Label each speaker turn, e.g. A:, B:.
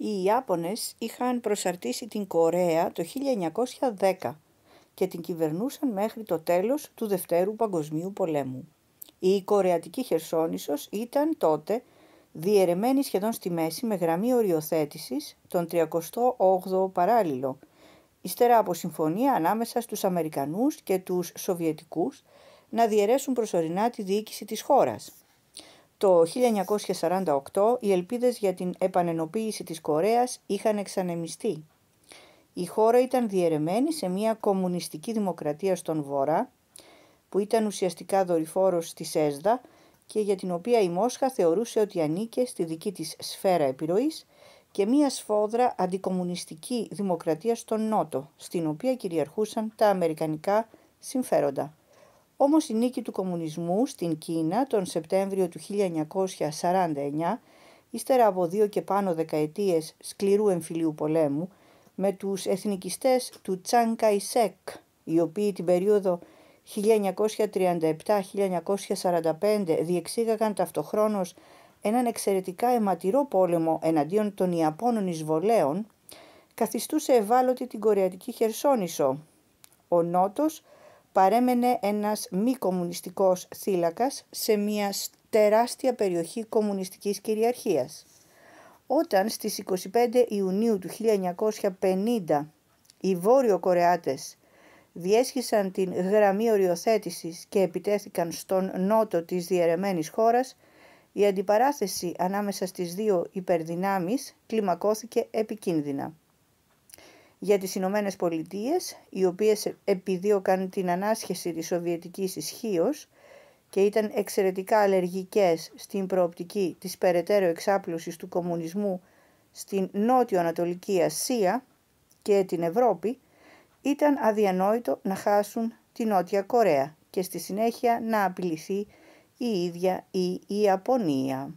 A: οι Ιάπωνες είχαν προσαρτήσει την Κορέα το 1910 και την κυβερνούσαν μέχρι το τέλος του Δευτέρου Παγκοσμίου Πολέμου. Η Κορεατική Χερσόνησος ήταν τότε διαιρεμένη σχεδόν στη μέση με γραμμή οριοθέτησης τον 38ο παράλληλο, ύστερα από συμφωνία ανάμεσα στους Αμερικανούς και τους Σοβιετικούς να διαιρέσουν προσωρινά τη διοίκηση της χώρας. Το 1948 οι ελπίδες για την επανενοποίηση της Κορέας είχαν εξανεμιστεί. Η χώρα ήταν διαιρεμένη σε μια κομμουνιστική δημοκρατία στον Βορρά, που ήταν ουσιαστικά δορυφόρος της ΕΣΔΑ και για την οποία η Μόσχα θεωρούσε ότι ανήκε στη δική της σφαίρα επιρροής και μια σφόδρα αντικομμουνιστική δημοκρατία στον Νότο, στην οποία κυριαρχούσαν τα αμερικανικά συμφέροντα. Όμως η νίκη του κομμουνισμού στην Κίνα τον Σεπτέμβριο του 1949, ύστερα από δύο και πάνω δεκαετίες σκληρού εμφυλίου πολέμου, με τους εθνικιστές του Τσάν Καϊσέκ, οι οποίοι την περίοδο 1937-1945 διεξήγαγαν ταυτοχρόνως έναν εξαιρετικά αιματηρό πόλεμο εναντίον των Ιαπώνων εισβολέων, καθιστούσε ευάλωτη την Κορεατική Χερσόνησο. Ο Νότος παρέμενε ένας μη κομμουνιστικός θύλακας σε μια τεράστια περιοχή κομμουνιστικής κυριαρχίας. Όταν στις 25 Ιουνίου του 1950 οι Βόρειο Κορεάτες διέσχισαν την γραμμή οριοθέτησης και επιτέθηκαν στον νότο της διαιρεμένης χώρας, η αντιπαράθεση ανάμεσα στις δύο υπερδυνάμεις κλιμακώθηκε επικίνδυνα για τις Ηνωμένες Πολιτείες, οι οποίες επιδίωκαν την ανάσχεση της Σοβιετικής ισχύως και ήταν εξαιρετικά αλλεργικές στην προοπτική της περαιτέρω εξάπλωσης του κομμουνισμού στην νότιο-ανατολική Ασία και την Ευρώπη, ήταν αδιανόητο να χάσουν τη Νότια Κορέα και στη συνέχεια να απειληθεί η ίδια η Ιαπωνία.